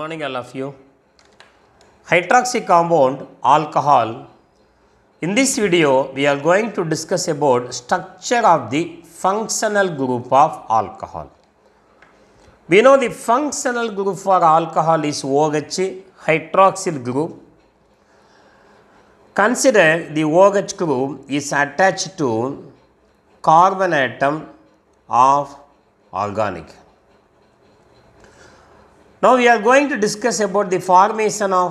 morning all of you hydroxy compound alcohol in this video we are going to discuss about structure of the functional group of alcohol we know the functional group for alcohol is OH hydroxyl group consider the OH group is attached to carbon atom of organic now we are going to discuss about the formation of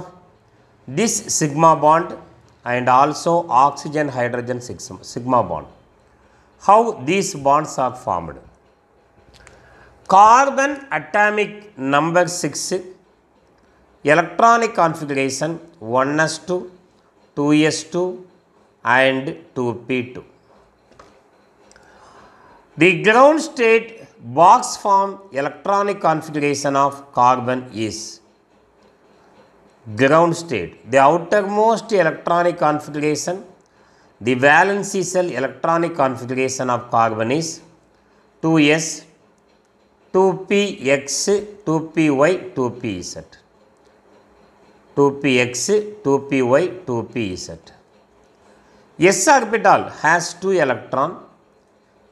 this sigma bond and also oxygen hydrogen sigma bond. How these bonds are formed. Carbon atomic number 6 electronic configuration 1s2, 2s2 and 2p2. The ground state box form electronic configuration of carbon is ground state, the outermost electronic configuration, the valency shell electronic configuration of carbon is 2s, 2px, 2py, 2pz. 2px, 2py, 2pz. S orbital has 2 electron,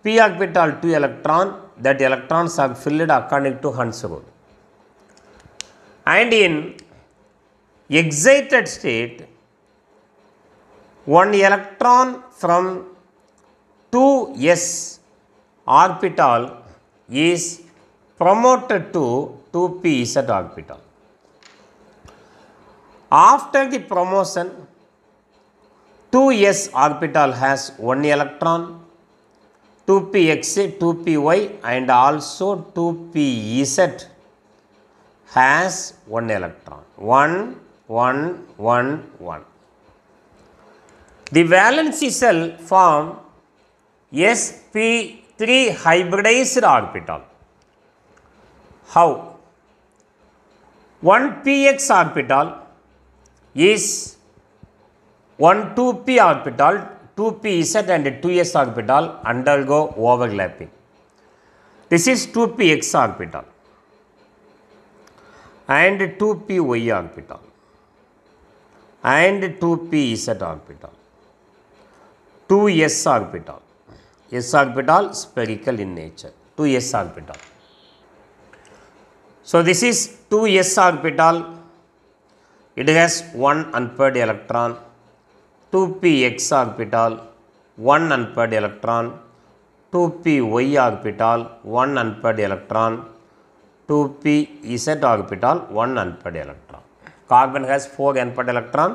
p orbital 2 electron, that electrons are filled according to Hund's rule. And in excited state, one electron from 2s orbital is promoted to 2pz orbital. After the promotion, 2s orbital has 1 electron 2px, 2py and also 2pz has one electron. 1, 1, 1, 1. The valency cell form sp3 hybridized orbital. How? 1px orbital is 1 2p orbital 2pz and 2s orbital undergo overlapping. This is 2px orbital and 2py orbital and 2pz orbital, 2s orbital, s orbital spherical in nature, 2s orbital. So, this is 2s orbital, it has one unpaired electron 2px orbital 1 unpaired electron 2py orbital 1 unpaired electron 2pz orbital 1 unpaired electron carbon has 4 unpaired electron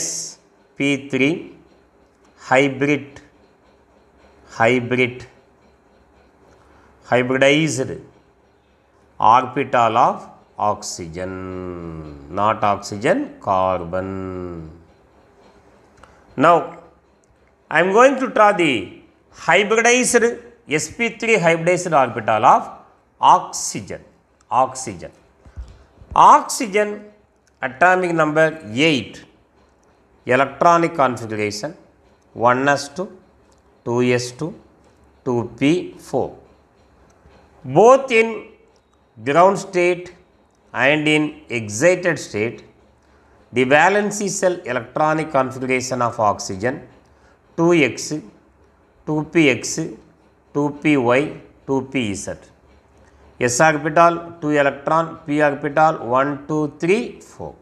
s p3 hybrid hybrid hybridized orbital of oxygen not oxygen carbon now, I am going to draw the hybridized sp3 hybridized orbital of oxygen. Oxygen. Oxygen atomic number 8 electronic configuration 1s2, 2s2, 2p4. Both in ground state and in excited state the valence cell electronic configuration of oxygen 2x, 2px, 2py, 2pz. S orbital, 2 electron, p orbital, 1, 2, 3, 4.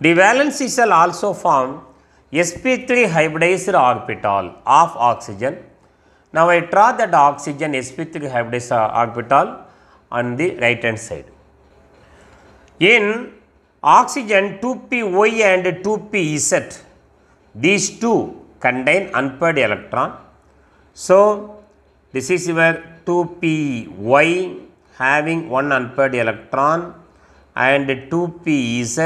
The valence cell also form sp3 hybridized orbital of oxygen. Now, I draw that oxygen sp3 hybridized orbital on the right hand side. In Oxygen 2PY and 2PZ. These two contain unpaired electron. So, this is your 2PY having one unpaired electron and 2PZ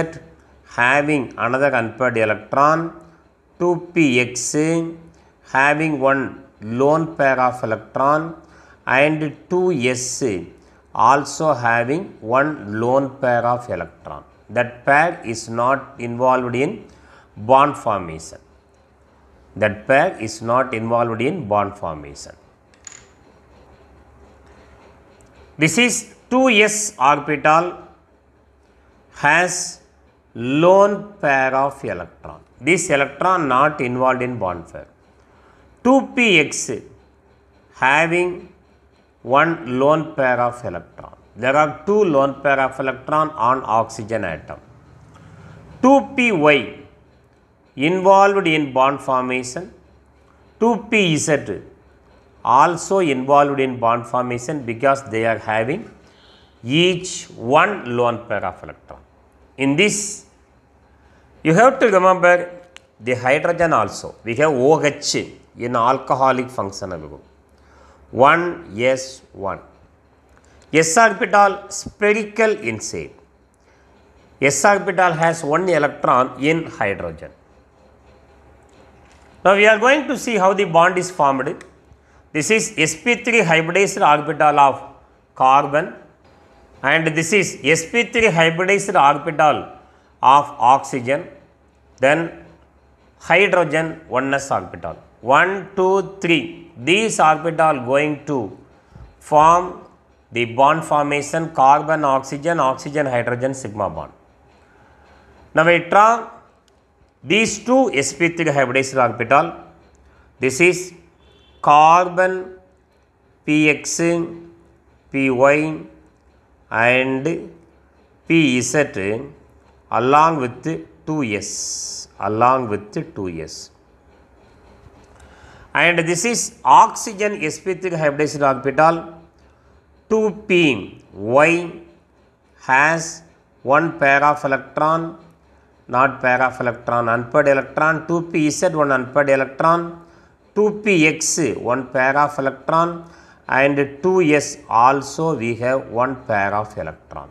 having another unpaired electron. 2px having one lone pair of electron and 2s also having one lone pair of electron that pair is not involved in bond formation. That pair is not involved in bond formation. This is 2s orbital has lone pair of electron. This electron not involved in bond pair. 2px having one lone pair of electron there are two lone pair of electron on oxygen atom. 2py involved in bond formation, 2pz also involved in bond formation because they are having each one lone pair of electron. In this, you have to remember the hydrogen also, we have OH in alcoholic functional group, 1s1 s orbital spherical in shape s orbital has one electron in hydrogen now we are going to see how the bond is formed this is sp3 hybridized orbital of carbon and this is sp3 hybridized orbital of oxygen then hydrogen 1s orbital 1 2 3 these orbital going to form the bond formation carbon oxygen oxygen hydrogen sigma bond. Now it these two sp3 hybridized orbital this is carbon px py and pz along with 2s along with 2s and this is oxygen sp3 hybridized orbital 2p y has one pair of electron not pair of electron unpaired electron 2p z one unpaired electron 2px one pair of electron and 2s also we have one pair of electron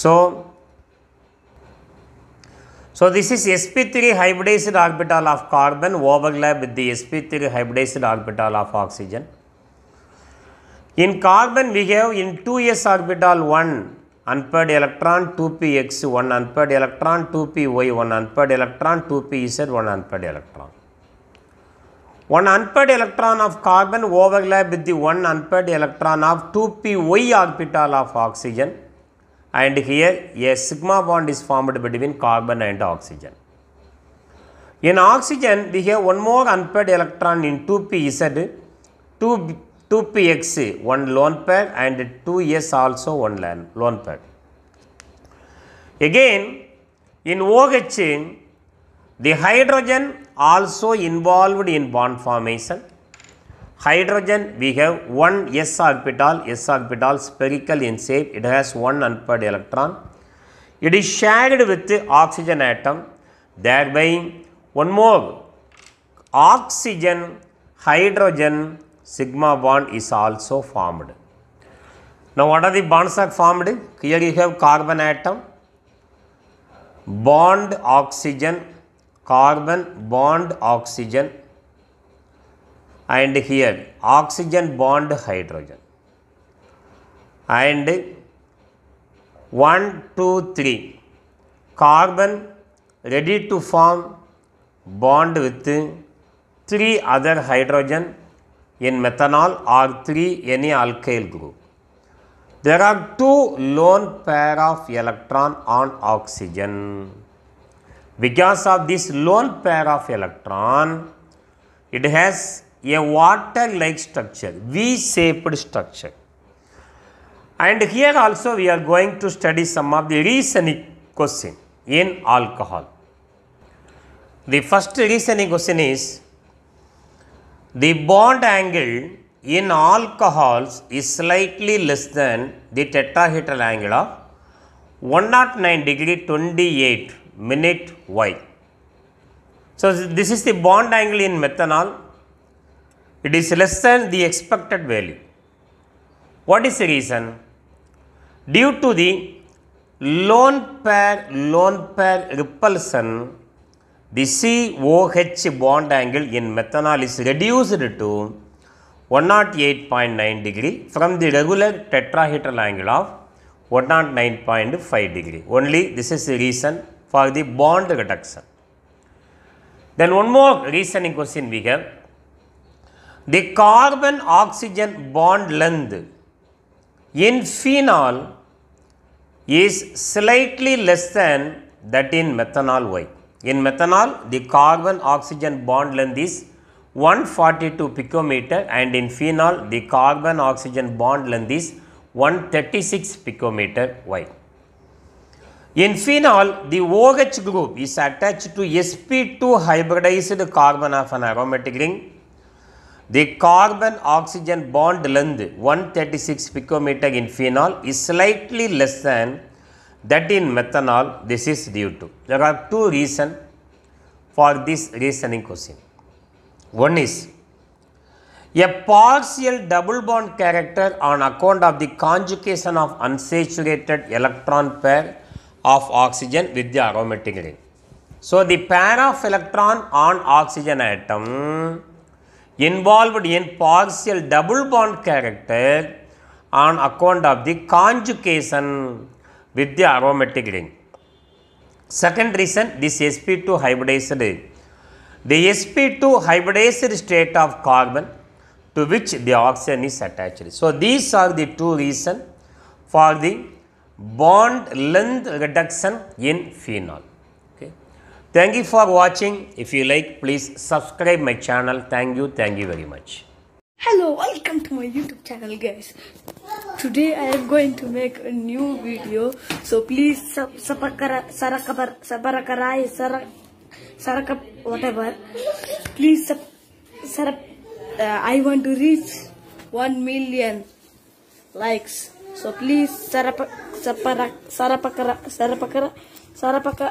so so this is sp3 hybridized orbital of carbon overlap with the sp3 hybridized orbital of oxygen in carbon, we have in 2s orbital 1 unpaired electron 2px, 1 unpaired electron 2py, 1 unpaired electron 2pz, 1 unpaired electron. One unpaired electron of carbon overlap with the one unpaired electron of 2py orbital of oxygen and here a sigma bond is formed between carbon and oxygen. In oxygen, we have one more unpaired electron in 2pz, 2 2px one loan pair and 2s also one loan, loan pair. Again in OH the hydrogen also involved in bond formation. Hydrogen we have one s orbital, s orbital spherical in shape, it has one unpaired electron. It is shared with the oxygen atom thereby one more oxygen, hydrogen sigma bond is also formed. Now what are the bonds are formed? Here you have carbon atom, bond oxygen, carbon bond oxygen and here oxygen bond hydrogen and 1, 2, 3 carbon ready to form bond with 3 other hydrogen in methanol or 3 any alkyl group. There are two lone pair of electron on oxygen. Because of this lone pair of electron, it has a water-like structure, V-shaped structure. And here also we are going to study some of the reasoning question in alcohol. The first reasoning question is, the bond angle in alcohols is slightly less than the tetrahedral angle of 109 degree 28 minute Y. So, this is the bond angle in methanol. It is less than the expected value. What is the reason? Due to the lone pair lone pair repulsion the COH bond angle in methanol is reduced to 108.9 degree from the regular tetrahedral angle of 109.5 degree. Only this is the reason for the bond reduction. Then one more reasoning question we have. The carbon oxygen bond length in phenol is slightly less than that in methanol Y. In methanol, the carbon oxygen bond length is 142 picometer and in phenol, the carbon oxygen bond length is 136 picometer wide. In phenol, the OH group is attached to sp2 hybridized carbon of an aromatic ring. The carbon oxygen bond length 136 picometer in phenol is slightly less than that in methanol this is due to. There are two reasons for this reasoning question. One is a partial double bond character on account of the conjugation of unsaturated electron pair of oxygen with the aromatic ring. So, the pair of electron on oxygen atom involved in partial double bond character on account of the conjugation with the aromatic ring. Second reason, this sp2 hybridized The sp2 hybridized state of carbon to which the oxygen is attached. So, these are the two reasons for the bond length reduction in phenol. Okay. Thank you for watching. If you like, please subscribe my channel. Thank you. Thank you very much hello welcome to my youtube channel guys today i am going to make a new video so please sabarakarai sarakap whatever please sir uh, i want to reach 1 million likes so please sarapakara sarapakara sarapaka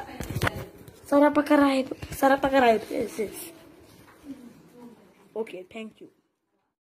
sarapakarai sarapakarai yes yes okay thank you